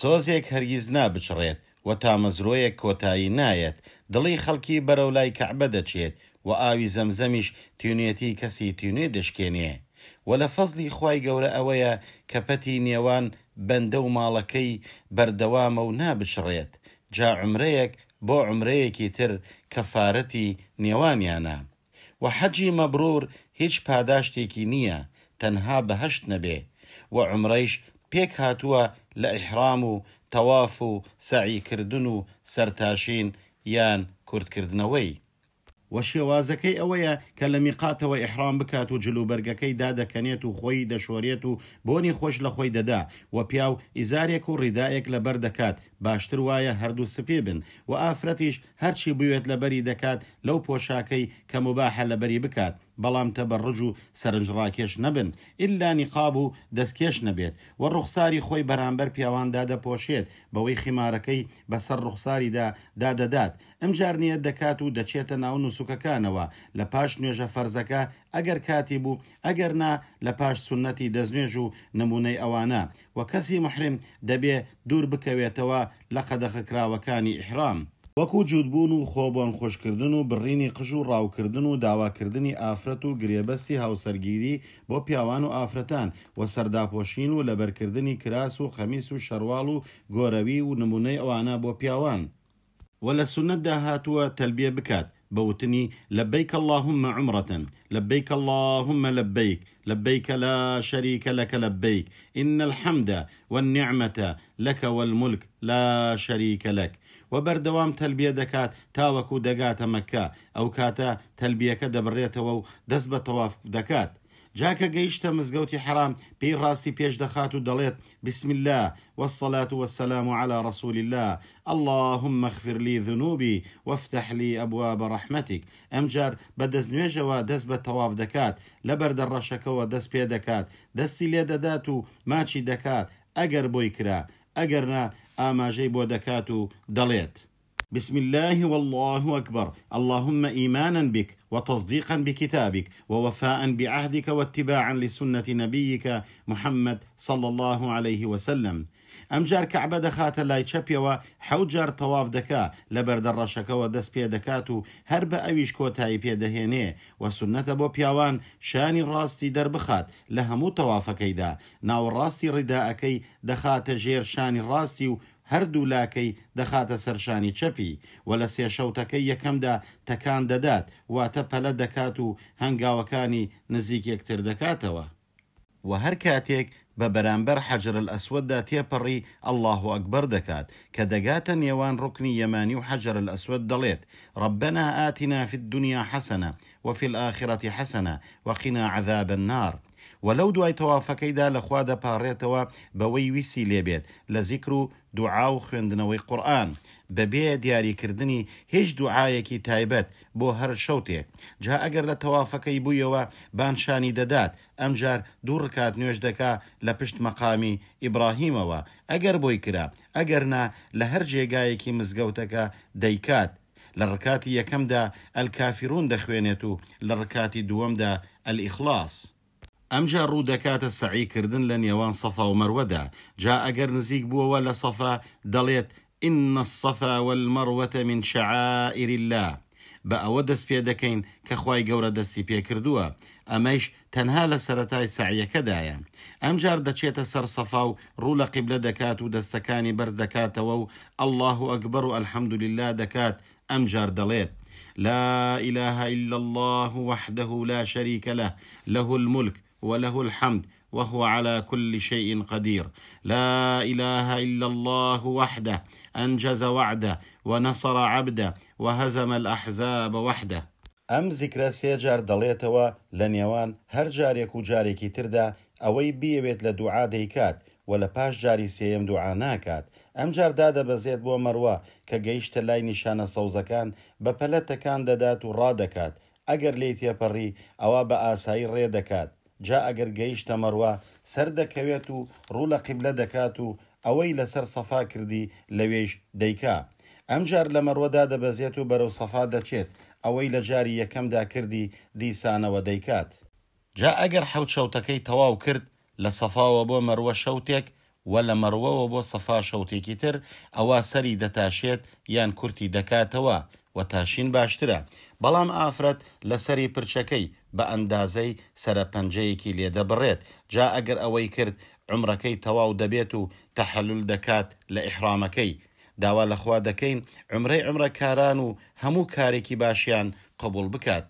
سۆزێک هەرگیز نابچڕێت وە تامەزرۆیەک کۆتایی نایەت دڵی خەڵکی بەرەو لای کەعبە دەچێت و ئاوی زەمزەمیش تیونێتی کەسی تیونێ دەشکێنێ وە لە فەزلی خی گەورە ئەوەیە کە پەتی نێوان بەندە و ماڵەکەی بەردەوامە و نابشڕێت جا عمرەیەک بۆ عمرەیەکی تر کەفاەتی نێوانیانە و حەجی مەبرور هیچ پاداشتێکی نییە تەنها بەهشت نەبێ و عمرەیش پێک هاتووە لە ئیحرام و تەواف و سعیکردن و سەرتاشین یان کورتکردنەوەی. وە شێوازەکەی ئەوەیە کە لە میقاتەوە ئحرام بکات و جلوبەرگەکەی دادەکەنێت و خۆی دەشۆرێت و بۆنی خۆش لە خۆی دەدا و پیاو ئیزارێک و ڕیداەک لەبەر دەکات باشتر وایە هەردوو سپێ بن و ئافرەتیش هەرچی بوێت لەبەری دەکات لەو پۆشاکەی کە مباحە لەبەری بکات بەڵام تەبەڕج و سەرنجڕاکێش نەبن ئللانی قاب و دەستکێش نەبێت و ڕوخساری خۆی بەرامبەر پیاواندا دەپۆشێت بەوەی خیمارەکەی بەسەر ڕوخساریدا دادەدات ئەمجار نیە دەکات و دەچێتە ناو نووسکەکانەوە لە پاش نوێژە فەرزەکە ئەگەر کاتی بوو ئەگەر نا لە پاش سنەتی دەستنوێژ و نمونەی ئەوانە و کەسی محرم دەبێ دوور بکەوێتەوە لە قەدەخکراوەکانی ئحرام. وەکو جوودبوون و خۆبۆن خۆشکردن و بڕینی قژ و ڕاوکردن و داواکردنی ئافرەت و گرێبەستی هاوسەرگیری بۆ پیاوان و ئافرەتان و سەرداپۆشین و لەبەرکردنی کراس و خەمیس و شەرواڵ و گۆرەوی و نمونەی ئەوانە بۆ پیاوان وە لە سونەتدا هاتووە تەلبیێ بکات بوتني لبيك اللهم عمرة لبيك اللهم لبيك لبيك لا شريك لك لبيك إن الحمد والنعمة لك والملك لا شريك لك و تلبية دكات تاوكو تاوەکو مكة او كاتا تلبية تەلبیەکە دەبڕێتەوە و دەست بە تەواف دەکات جاکە گەیشتە حرام پێی ڕاستی پێش دخاتو و بسم الله والصلاة والسلام على رسول الله اللهم اغفر لي ذنوبي وافتح لي أبواب رحمتك أمجر بدز نواجه دەست بە تەواف دەکات لە بەردەڕەشەکەەوە دەست پێ دەکات دەستی لێ دەدات و ماچی دەکات ئەگەر ئاماژەی بۆ دەکات بسم الله والله أكبر اللهم إيمانا بك وتصديقا بكتابك ووفاء بعهدك واتباعا لسنة نبيك محمد صلى الله عليه وسلم ئەمجار کەعبە دەخاتە لای چەپیەوە حەوجار تەواف دەکا لە بەردە ڕەشەکەەوە دەست پێ دەکات و هەر بە ئەویش کۆتایی پێدەهێنێ وەسونەتە بۆ پیاوان شانی ڕاستی دەربخات لە هەموو تەوافەکەیدا ناوەڕاستی ڕیداەکەی دەخاتە ژێر شانی ڕاستی و هەردوو لاکەی دەخاتە سەرشانی چەپی و لە سێشەوتەکەی یەکەمدا تەکان دەدات واتە پەلە دەکات و هەنگاوەکانی نزیک یەکتر دەکاتەوە. و هەر کاتێک ببرامبر حجر الأسود ئەسوەتدا بري الله أكبر دكات کە يوان نێوان يماني حجر الأسود دليت ربنا آتنا في الدنيا حسنة وفي الآخرة حسنة وقنا عذاب النار و لەو دوای تەوافەکەیدا لەخوا دەپارڕێتەوە بەوەی ویسی لێبێت لە زیکر و دوعا و خوێندنەوەی قورآن بەبێ دیاریکردنی هیچ دوعاەکی تایبەت بۆ هەر شەوتێک جا ئەگەر لە تەوافەکەی بوویەوە بانشانی دەدات ئەمجار دوو ڕکات نوێش دەکا لە پشت مەقامی ئیبراهیمەوە ئەگەر بۆی کرا ئەگەرنا لە هەر جێگایەکی مزگەوتەکە دەیکات لە ڕکاتی یەکەمدا ئەلکافیرون دەخوێنێت و لە ڕکاتی دووەمدا ئەلئیخلاص. جا رو دکات سعی کردن لنیوان صفا و مەروەدا جا اگر نزیک بو ولا صفا دلیت إن الصفا والمروة من شعائر الله بە ئەوە دەست پێ دەکەین کە خی گەورە دەستی پێکردووە ئەمەش تەنها لە ام جار ئەمجار سر سەرسەفا و ڕوو لە قیبلە دەکات و دستکانی برز دکات و الله و الحمد لله ئەلحەمدوللا دەکات ئەمجار لا إله إلا الله وحده لا شريك له له الملك وله الحمد وهو على كل شيء قدير لا اله الا الله وحده انجز وعده ونصر عبده وهزم الاحزاب وحده ئەم زیکرە سێجار دەڵێتەوە لە هر جار يكو و جارێکی تردا ئەوەی بیەوێت لە دوعا دەیکات و لە پاش جاری سێم دوعا ناکات ئەم جاردا دەبەزێت بۆ مەروە کە گەیشتە لای نیشانە سەوزەکان بە پەلەتەکان دەدات و ڕادەکات ئەگەر لی تێپەڕی ئەوە بە ئاسایی ڕێدەکات جا ئەگەر گەیشتە مەڕوە سەر دەکەوێت و ڕوو لە قیبلە دەکات و ئەوەی لەسەر سەفا کردی لەوێش دەیکا ئەمجار لە مەڕوەدا دەبەزێت و بەرەو سەفا دەچێت ئەوەی لە جاری یەکەمدا کردی دیسانەوە دەیکات جا ئەگەر حەوت شەوتەکەی تەواو کرد لە سەفاوە بۆ مەروە شەوتێک وە لە مەڕوەوە بۆ سەفا شەوتێکی تر ئەوە سەری دەتاشێت یان کورتی دەکاتەوە و تاشین باشترە بەڵام ئافرەت لە سەری پرچەکەی بە ئەندازەی سەرپەنجەیەکی لێدە بڕێت جا ئەگەر ئەوەی کرد عمرەکەی تەواو دەبێت و تەحەلول دەکات لە ئیحرامەکەی داوا لەخوا دەکەین عمرەی عمرە کاران و هەموو کارێکی باشیان قبول بکات.